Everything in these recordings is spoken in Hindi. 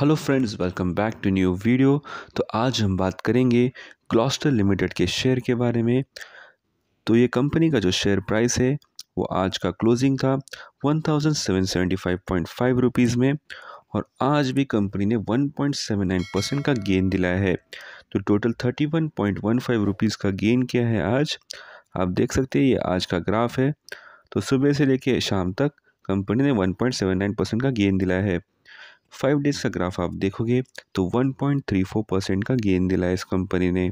hello friends welcome back to new video तो आज हम बात करेंगे क्लॉस्टर लिमिटेड के शेयर के बारे में तो ये कंपनी का जो शेयर प्राइस है वो आज का क्लोजिंग था 1775.5 रुपीस में और आज भी कंपनी ने 1.79 परसेंट का गेन दिलाया है तो टोटल 31.15 रुपीस का गेन किया है आज आप देख सकते हैं ये आज का ग्राफ है तो सुबह से लेके शाम तक कंपनी ने वन परसेंट का गेंद दिलाया है फाइव डेज़ का ग्राफ आप देखोगे तो one point three four percent का गेन है इस कंपनी ने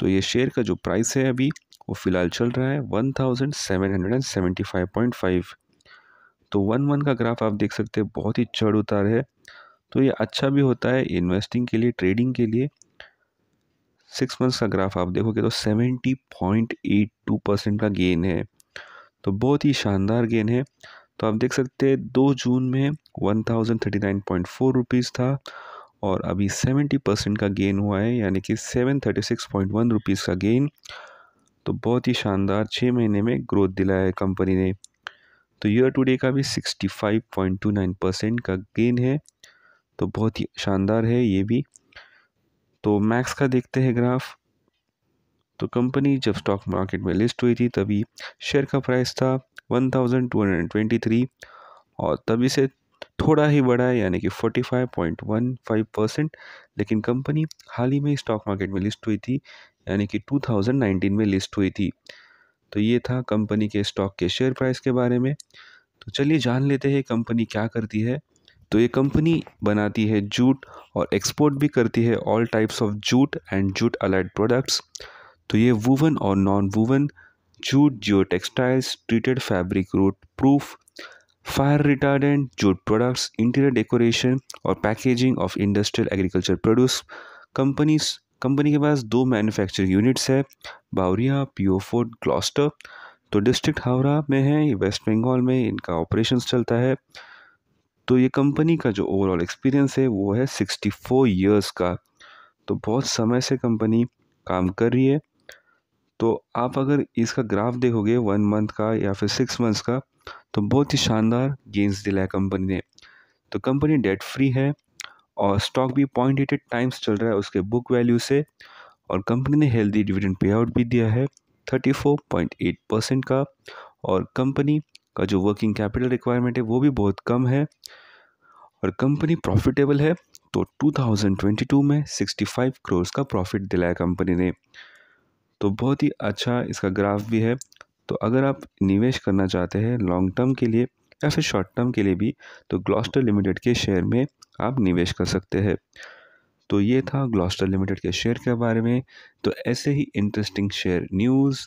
तो ये शेयर का जो प्राइस है अभी वो फ़िलहाल चल रहा है one thousand seven hundred and seventy five point five तो वन वन का ग्राफ आप देख सकते हैं बहुत ही चढ़ उतार है तो ये अच्छा भी होता है इन्वेस्टिंग के लिए ट्रेडिंग के लिए सिक्स मंथ्स का ग्राफ आप देखोगे तो seventy point eight two percent का गेन है तो बहुत ही शानदार गेन है तो आप देख सकते हैं दो जून में one thousand thirty nine point four rupees था और अभी सेवेंटी परसेंट का गेन हुआ है यानी कि seven thirty six point one rupees का गेन तो बहुत ही शानदार छः महीने में ग्रोथ दिलाया है कंपनी ने तो ईयर टू डे का भी sixty five point two nine percent का गेन है तो बहुत ही शानदार है ये भी तो मैक्स का देखते हैं ग्राफ तो कंपनी जब स्टॉक मार्केट में लिस्ट हुई थी तभी शेयर का प्राइस था one thousand two hundred twenty three और तभी से थोड़ा ही बढ़ा है यानी कि forty five point one five percent लेकिन कंपनी हाल ही में स्टॉक मार्केट में लिस्ट हुई थी यानी कि टू थाउजेंड नाइनटीन में लिस्ट हुई थी तो ये था कंपनी के स्टॉक के शेयर प्राइस के बारे में तो चलिए जान लेते हैं कंपनी क्या करती है तो ये कंपनी बनाती है जूट और एक्सपोर्ट भी करती है all types of jute and jute allied products तो ये वूवन और non woven jute geo textiles treated fabric root proof fire retardant jute products interior decoration और packaging of industrial agriculture produce companies company के पास दो मैन्युफैक्चरिंग यूनिट्स है बावरिया पीओ फोर्ट ग्लॉस्टर तो डिस्ट्रिक्ट हावड़ा में है ये वेस्ट बंगाल में इनका ऑपरेशन चलता है तो ये कंपनी का जो ओवरऑल एक्सपीरियंस है वो है सिक्सटी फोर ईयर्स का तो बहुत समय से कंपनी काम कर रही है तो आप अगर इसका ग्राफ देखोगे वन मंथ का या फिर सिक्स मंथ्स का तो बहुत ही शानदार गेंस दिलाया कंपनी ने तो कंपनी डेट फ्री है और स्टॉक भी पॉइंट एटेड टाइम्स चल रहा है उसके बुक वैल्यू से और कंपनी ने हेल्दी डिविडेंड पे आउट भी दिया है thirty four point eight percent का और कंपनी का जो वर्किंग कैपिटल रिक्वायरमेंट है वो भी बहुत कम है और कंपनी प्रॉफिटेबल है तो टू में फाइव करोड़ का प्रॉफिट दिलाया कंपनी ने तो बहुत ही अच्छा इसका ग्राफ भी है तो अगर आप निवेश करना चाहते हैं लॉन्ग टर्म के लिए या फिर शॉर्ट टर्म के लिए भी तो ग्लॉस्टर लिमिटेड के शेयर में आप निवेश कर सकते हैं तो ये था ग्लॉस्टर लिमिटेड के शेयर के बारे में तो ऐसे ही interesting share news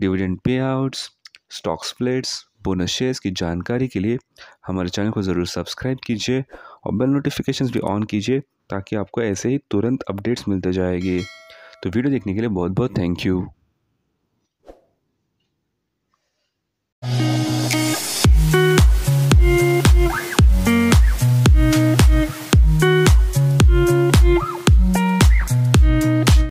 dividend pay outs stock splits bonus shares की जानकारी के लिए हमारे चैनल को ज़रूर सब्सक्राइब कीजिए और बेल नोटिफिकेशन भी ऑन कीजिए ताकि आपको ऐसे ही तुरंत अपडेट्स मिलते जाएगी तो वीडियो देखने के लिए बहुत बहुत थैंक यू